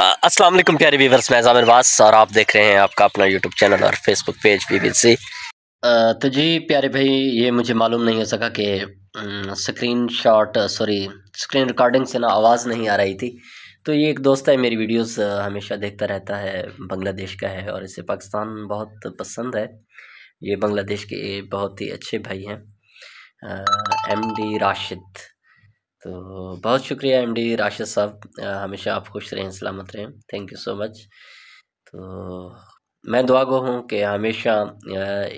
हाँ, अस्सलाम वालेकुम प्यारे व्यूवर्स मैं जामिर वास और आप देख रहे हैं आपका अपना यूट्यूब चैनल और फेसबुक पेज बी सी तो जी प्यारे भाई ये मुझे मालूम नहीं हो सका कि screen shot sorry screen recording से ना आवाज़ नहीं आ रही थी तो ये एक दोस्त है मेरी वीडियोस हमेशा देखता रहता है बांग्लादेश का है और इसे पाकिस्तान बहुत पसंद है ये बांग्लादेश के बहुत ही अच्छे भाई हैं एम डी राशिद तो बहुत शुक्रिया एम डी राशिद साहब हमेशा आप खुश रहें सलामत रहें थैंक यू सो मच तो मैं दुआ गो हूँ कि हमेशा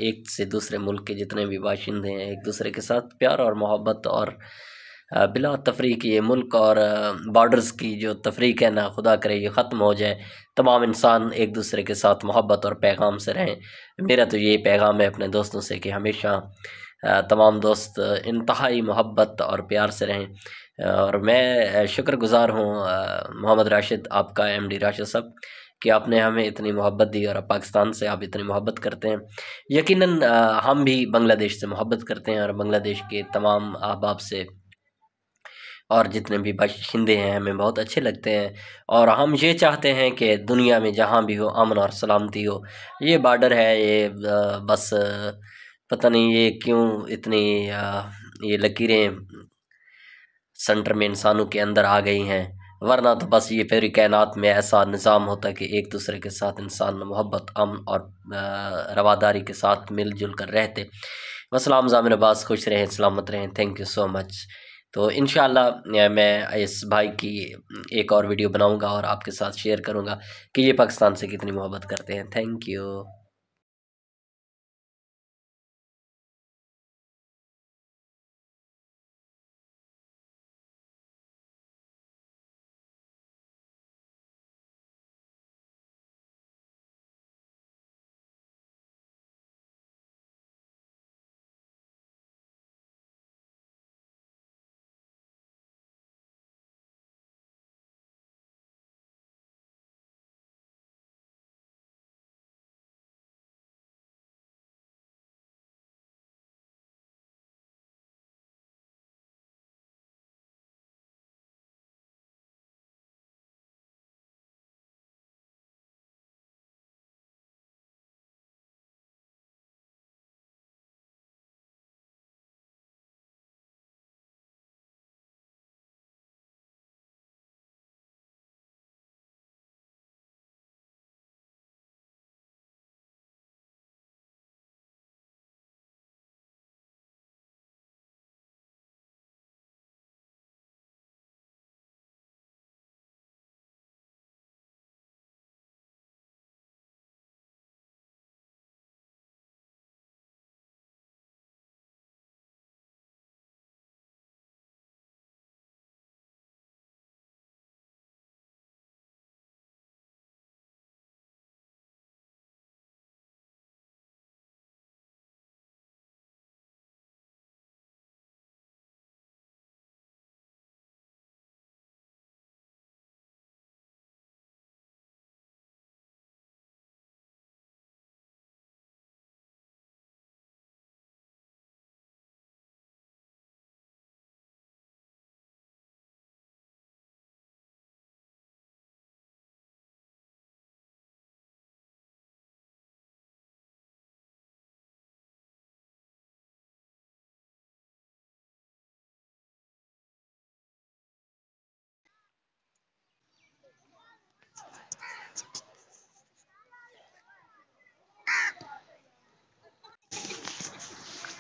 एक से दूसरे मुल्क के जितने भी बाशिंदे हैं एक दूसरे के साथ प्यार और मोहब्बत और बिला तफरी की ये मुल्क और बॉर्डर्स की जो तफरीक है ना खुदा करे ये ख़त्म हो जाए तमाम इंसान एक दूसरे के साथ मोहब्बत और पैगाम से रहें मेरा तो ये पैगाम है अपने दोस्तों से कि हमेशा तमाम दोस्त इंतहाई मोहब्बत और प्यार से रहें और मैं शुक्रगुज़ार हूँ मोहम्मद राशिद आपका एम डी राशिद साहब कि आपने हमें इतनी मोहब्बत दी और पाकिस्तान से आप इतनी मोहब्बत करते हैं यकीनन हम भी बांग्लादेश से मोहब्बत करते हैं और बांग्लादेश के तमाम अहबाब से और जितने भी बाशिंदे हैं हमें बहुत अच्छे लगते हैं और हम ये चाहते हैं कि दुनिया में जहाँ भी हो अमन और सलामती हो ये बार्डर है ये बस पता नहीं ये क्यों इतनी ये लकीरें सेंटर में इंसानों के अंदर आ गई हैं वरना तो बस ये फेरी कायनात में ऐसा निज़ाम होता कि एक दूसरे के साथ इंसान मोहब्बत अमन और रवादारी के साथ मिलजुल कर रहते वसलाम जामिन अब्बास खुश रहें सलामत रहें थैंक यू सो मच तो इन मैं इस भाई की एक और वीडियो बनाऊंगा और आपके साथ शेयर करूंगा कि ये पाकिस्तान से कितनी मोहब्बत करते हैं थैंक यू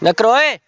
नकरोए